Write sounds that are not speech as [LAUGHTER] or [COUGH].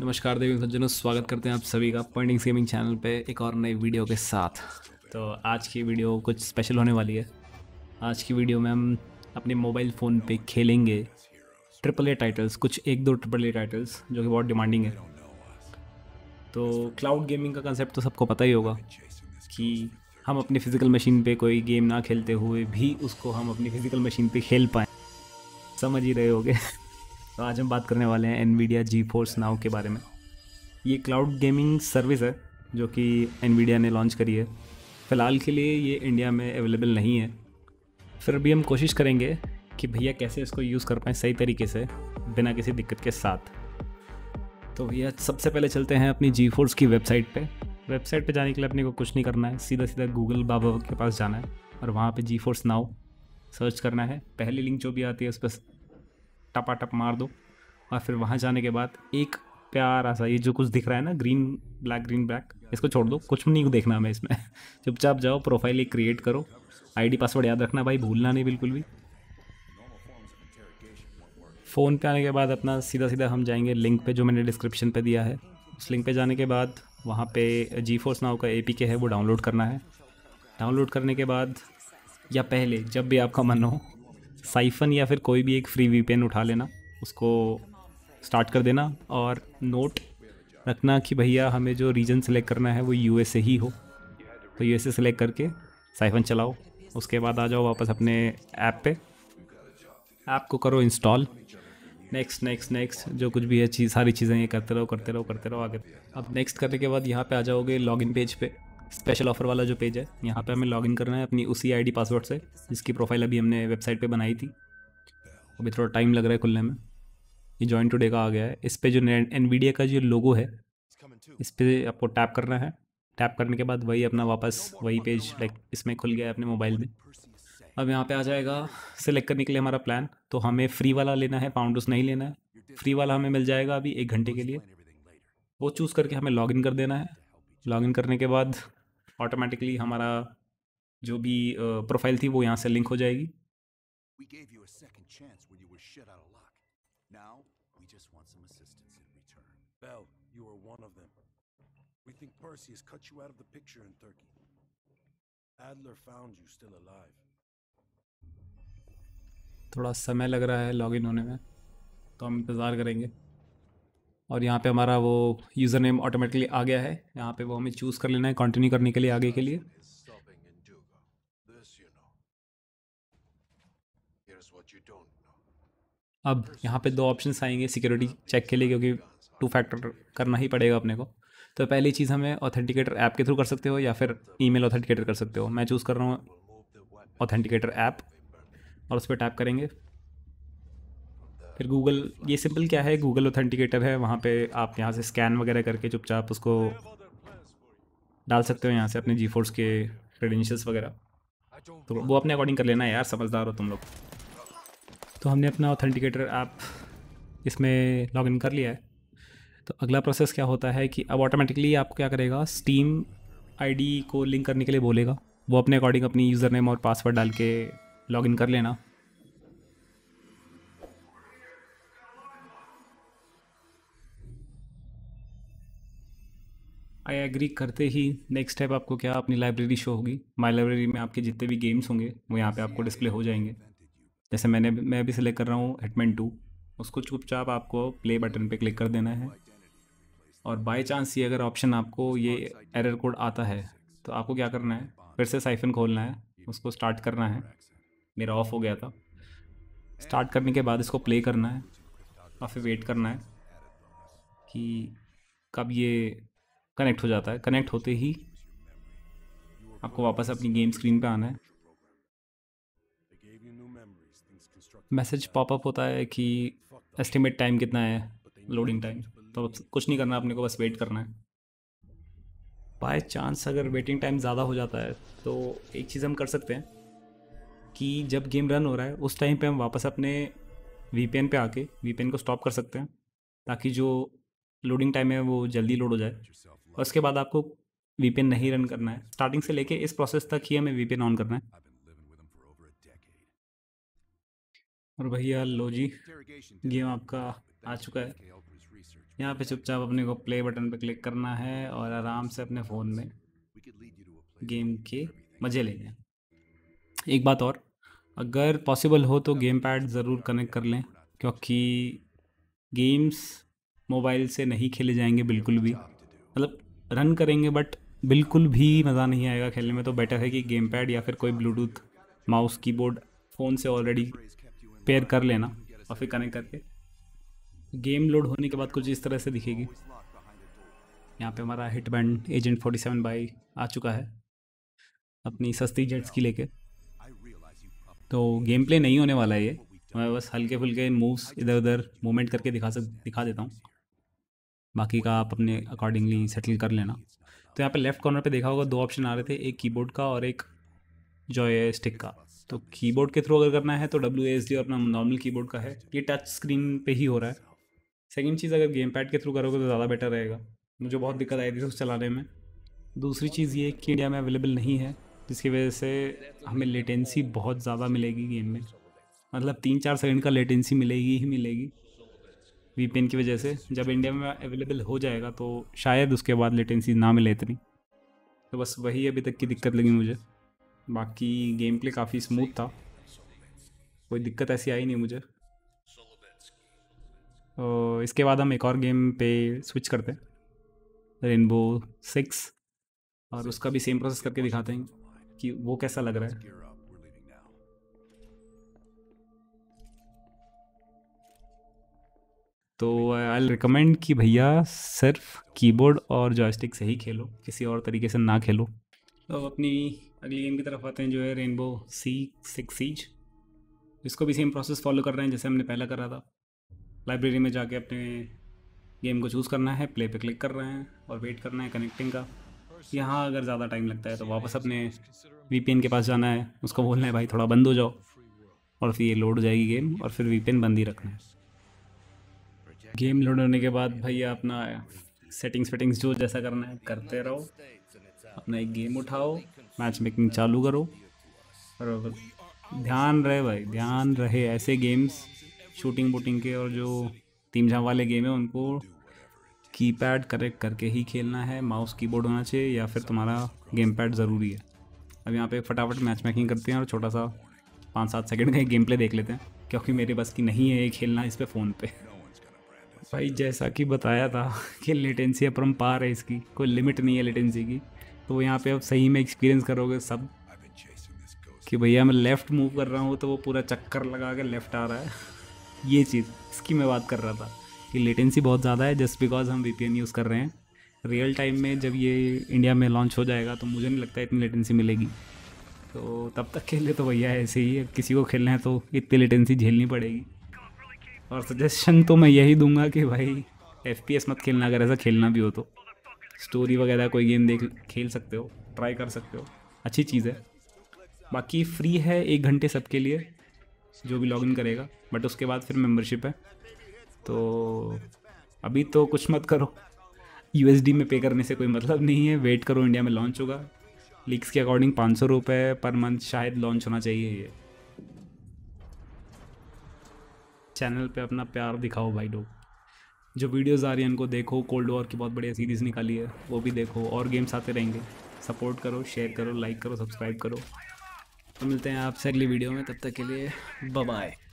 नमस्कार देवी सज्जनों स्वागत करते हैं आप सभी का पॉइंटिंग गेमिंग चैनल पे एक और नई वीडियो के साथ तो आज की वीडियो कुछ स्पेशल होने वाली है आज की वीडियो में हम अपने मोबाइल फ़ोन पे खेलेंगे ट्रिपल ए टाइटल्स कुछ एक दो ट्रिपल ए टाइटल्स जो कि बहुत डिमांडिंग है तो क्लाउड गेमिंग का कंसेप्ट तो सबको पता ही होगा कि हम अपने फ़िज़िकल मशीन पे कोई गेम ना खेलते हुए भी उसको हम अपनी फ़िज़िकल मशीन पे खेल पाएँ समझ ही रहे होगे तो आज हम बात करने वाले हैं Nvidia GeForce now के बारे में ये क्लाउड गेमिंग सर्विस है जो कि एन वीडिया ने लॉन्च करी है फ़िलहाल के लिए ये इंडिया में अवेलेबल नहीं है फिर भी हम कोशिश करेंगे कि भैया कैसे इसको यूज़ कर पाएँ सही तरीके से बिना किसी दिक्कत के साथ तो भैया सबसे पहले चलते हैं अपनी जी फोर्स की वेबसाइट पर वेबसाइट पर जाने के लिए अपने को कुछ नहीं करना है सीधा सीधा गूगल बाबा के पास जाना है और वहाँ पर जी फोर्स नाव सर्च करना है पहली लिंक जो भी आती है उस पर टपा टप मार दो और फिर वहाँ जाने के बाद एक प्यारा सा ये जो कुछ दिख रहा है ना ग्रीन ब्लैक ग्रीन ब्लैक इसको छोड़ दो कुछ भी नहीं देखना हमें इसमें [LAUGHS] चुपचाप जाओ प्रोफाइल एक क्रिएट करो आईडी पासवर्ड याद रखना भाई भूलना नहीं बिल्कुल भी फ़ोन पे आने के बाद अपना सीधा सीधा हम जाएंगे लिंक पे जो मैंने डिस्क्रिप्शन पे दिया है उस लिंक पे जाने के बाद वहाँ पे जी फोर्स नाव का ए है वो डाउनलोड करना है डाउनलोड करने के बाद या पहले जब भी आपका मन हो साइफन या फिर कोई भी एक फ्री वीपेन उठा लेना उसको स्टार्ट कर देना और नोट रखना कि भैया हमें जो रीजन सेलेक्ट करना है वो यू एस ए ही हो तो यू एस ए सेलेक्ट करके साइफन चलाओ उसके बाद आ जाओ वापस अपने ऐप पे ऐप को करो इंस्टॉल नेक्स्ट नेक्स्ट नेक्स्ट जो कुछ भी है चीज़ सारी चीज़ें ये करते रहो करते रहो करते रहो आगे अब नेक्स्ट करने के बाद यहाँ पे आ जाओगे लॉगिन पेज पे स्पेशल ऑफर वाला जो पेज है यहाँ पे हमें लॉगिन करना है अपनी उसी आईडी पासवर्ड से जिसकी प्रोफाइल अभी हमने वेबसाइट पे बनाई थी अभी थोड़ा टाइम लग रहा है खुलने में ये जॉइन टुडे का आ गया है इस पर जो एन का जो लोगो है इस पर आपको टैप करना है टैप करने के बाद वही अपना वापस वही पेज लाइक इसमें खुल गया है अपने मोबाइल में अब यहाँ पे आ जाएगा सिलेक्ट करने के लिए हमारा प्लान तो हमें फ्री वाला लेना है पाउंडस नहीं लेना है फ्री वाला हमें मिल जाएगा अभी एक घंटे के लिए वो चूज़ करके हमें लॉगिन कर देना है लॉगिन करने के बाद ऑटोमेटिकली हमारा जो भी प्रोफाइल थी वो यहाँ से लिंक हो जाएगी We gave you a second chance when you were shit out of luck. Now, we just want some assistance in return. Bell, you are one of them. We think Perseus cut you out of the picture in Turkey. Adler found you still alive. थोड़ा समय लग रहा है login होने में तो हम इंतज़ार करेंगे और यहाँ पे हमारा वो यूज़र नेम ऑटोमेटिकली आ गया है यहाँ पे वो हमें चूज़ कर लेना है कंटिन्यू करने के लिए आगे के लिए अब यहाँ पे दो ऑप्शंस आएंगे सिक्योरिटी चेक के लिए क्योंकि टू फैक्टर करना ही पड़ेगा अपने को तो पहली चीज़ हमें ऑथेंटिकेटर ऐप के थ्रू कर सकते हो या फिर ईमेल ऑथेंटिकेटर कर सकते हो मैं चूज़ कर रहा हूँ ऑथेंटिकेटर ऐप और उस पर टैप करेंगे फिर गूगल ये सिंपल क्या है गूगल ऑथेंटिकेटर है वहाँ पे आप यहाँ से स्कैन वगैरह करके चुपचाप उसको डाल सकते हो यहाँ से अपने जी फोर्स के क्रेडेंशियल्स वगैरह तो वो अपने अकॉर्डिंग कर लेना है यार समझदार हो तुम लोग तो हमने अपना ऑथेंटिकेटर ऐप इसमें लॉगिन कर लिया है तो अगला प्रोसेस क्या होता है कि अब ऑटोमेटिकली आपको क्या करेगा स्टीम आईडी को लिंक करने के लिए बोलेगा वो अपने अकॉर्डिंग अपनी यूज़र नेम और पासवर्ड डाल के लॉगिन कर लेना आई एग्री करते ही नेक्स्ट स्टेप आपको क्या अपनी लाइब्रेरी शो होगी माई लाइब्रेरी में आपके जितने भी गेम्स होंगे वो यहाँ पे आपको डिस्प्ले हो जाएंगे जैसे मैंने मैं भी सिलेक्ट कर रहा हूँ हेटमैन टू उसको चुपचाप आपको प्ले बटन पे क्लिक कर देना है और बाय चांस ये अगर ऑप्शन आपको ये एरर कोड आता है तो आपको क्या करना है फिर से साइफन खोलना है उसको स्टार्ट करना है मेरा ऑफ हो गया था स्टार्ट करने के बाद इसको प्ले करना है और फिर वेट करना है कि कब ये कनेक्ट हो जाता है कनेक्ट होते ही आपको वापस अपनी गेम स्क्रीन पे आना है मैसेज पॉपअप होता है कि एस्टिमेट टाइम कितना है लोडिंग टाइम तो कुछ नहीं करना अपने को बस वेट करना है बाय चांस अगर वेटिंग टाइम ज़्यादा हो जाता है तो एक चीज़ हम कर सकते हैं कि जब गेम रन हो रहा है उस टाइम पे हम वापस अपने वी पे आके वी को स्टॉप कर सकते हैं ताकि जो लोडिंग टाइम है वो जल्दी लोड हो जाए और उसके बाद आपको वी नहीं रन करना है स्टार्टिंग से लेके इस प्रोसेस तक ही हमें वीपीएन ऑन करना है और भैया लो जी गेम आपका आ चुका है यहाँ पे चुपचाप अपने को प्ले बटन पे क्लिक करना है और आराम से अपने फ़ोन में गेम के मज़े लेने हैं एक बात और अगर पॉसिबल हो तो गेम पैड ज़रूर कनेक्ट कर लें क्योंकि गेम्स मोबाइल से नहीं खेले जाएंगे बिल्कुल भी मतलब रन करेंगे बट बिल्कुल भी मज़ा नहीं आएगा खेलने में तो बेटर है कि गेम पैड या फिर कोई ब्लूटूथ माउस कीबोर्ड फ़ोन से ऑलरेडी पेयर कर लेना और फिर कनेक्ट करके गेम लोड होने के बाद कुछ इस तरह से दिखेगी यहाँ पे हमारा हिट बैंड एजेंट 47 बाई आ चुका है अपनी सस्ती जेट्स की लेके तो गेम प्ले नहीं होने वाला है ये मैं बस हल्के फुल्के मूव्स इधर उधर मूवमेंट करके दिखा सक दिखा देता हूँ बाकी का आप अपने अकॉर्डिंगली सेटल कर लेना तो यहाँ पे लेफ्ट कॉर्नर पे देखा होगा दो ऑप्शन आ रहे थे एक कीबोर्ड का और एक जो है स्टिक का तो कीबोर्ड के थ्रू अगर करना है तो डब्ल्यू एस डी और अपना नॉर्मल कीबोर्ड का है ये टच स्क्रीन पे ही हो रहा है सेकेंड चीज़ अगर गेम पैड के थ्रू करोगे तो ज़्यादा बेटर रहेगा मुझे बहुत दिक्कत आई थी उस चलाने में दूसरी चीज़ ये कि इंडिया में अवेलेबल नहीं है जिसकी वजह से हमें लेटेंसी बहुत ज़्यादा मिलेगी गेम में मतलब तीन चार सेकंड का लेटेंसी मिलेगी ही मिलेगी वी की वजह से जब इंडिया में अवेलेबल हो जाएगा तो शायद उसके बाद लेटेंसी ना मिले इतनी तो बस वही अभी तक की दिक्कत लगी मुझे बाकी गेम प्ले काफ़ी स्मूथ था कोई दिक्कत ऐसी आई नहीं मुझे तो इसके बाद हम एक और गेम पे स्विच करते हैं रेनबो सिक्स और उसका भी सेम प्रोसेस करके दिखाते हैं कि वो कैसा लग रहा है तो आई रिकमेंड कि भैया सिर्फ कीबोर्ड और जॉयस्टिक से ही खेलो किसी और तरीके से ना खेलो तो अपनी अगली गेम की तरफ आते हैं जो है रेनबो सी सिक्स सीज इसको भी सेम प्रोसेस फॉलो कर रहे हैं जैसे हमने पहला करा था लाइब्रेरी में जाके अपने गेम को चूज़ करना है प्ले पे क्लिक कर रहे हैं और वेट करना है कनेक्टिंग का यहाँ अगर ज़्यादा टाइम लगता है तो वापस अपने वी के पास जाना है उसको बोलना है भाई थोड़ा बंद हो जाओ और फिर ये लोड हो जाएगी गेम और फिर वी बंद ही रखना है गेम लोड होने के बाद भैया अपना सेटिंग्स वेटिंग्स जो जैसा करना है करते रहो अपना एक गेम उठाओ मैच मेकिंग चालू करो और ध्यान रहे भाई ध्यान रहे ऐसे गेम्स शूटिंग वूटिंग के और जो तीन झाम वाले गेम हैं उनको कीपैड करेक्ट करके ही खेलना है माउस कीबोर्ड होना चाहिए या फिर तुम्हारा गेम पैड ज़रूरी है अब यहाँ पे फटाफट मैच मेकिंग करते हैं और छोटा सा पाँच सात सेकंड का एक गेम प्ले देख लेते हैं क्योंकि मेरे बस की नहीं है ये खेलना इस पर फ़ोन पर भाई जैसा कि बताया था [LAUGHS] कि लेटेंसी पा है इसकी कोई लिमिट नहीं है लेटेंसी की तो यहाँ पे आप सही में एक्सपीरियंस करोगे सब कि भैया मैं लेफ़्ट मूव कर रहा हूँ तो वो पूरा चक्कर लगा के लेफ़्ट आ रहा है [LAUGHS] ये चीज़ इसकी मैं बात कर रहा था कि लेटेंसी बहुत ज़्यादा है जस्ट बिकॉज हम वी यूज़ कर रहे हैं रियल टाइम में जब ये इंडिया में लॉन्च हो जाएगा तो मुझे नहीं लगता इतनी लेटेंसी मिलेगी तो तब तक खेले तो भैया ऐसे ही है किसी को खेलना है तो इतनी लेटेंसी झेलनी पड़ेगी और सजेशन तो मैं यही दूंगा कि भाई एफ मत खेलना अगर ऐसा खेलना भी हो तो स्टोरी वगैरह कोई गेम देख खेल सकते हो ट्राई कर सकते हो अच्छी चीज़ है बाकी फ्री है एक घंटे सबके लिए जो भी लॉगिन करेगा बट उसके बाद फिर मेम्बरशिप है तो अभी तो कुछ मत करो यू में पे करने से कोई मतलब नहीं है वेट करो इंडिया में लॉन्च होगा लीक्स के अकॉर्डिंग पाँच सौ रुपये पर मंथ शायद लॉन्च होना चाहिए ये चैनल पे अपना प्यार दिखाओ भाई लोग जो वीडियोस आ रही हैं उनको देखो कोल्ड वॉर की बहुत बढ़िया सीरीज़ निकाली है वो भी देखो और गेम्स आते रहेंगे सपोर्ट करो शेयर करो लाइक करो सब्सक्राइब करो तो मिलते हैं आपसे अगली वीडियो में तब तक के लिए बाय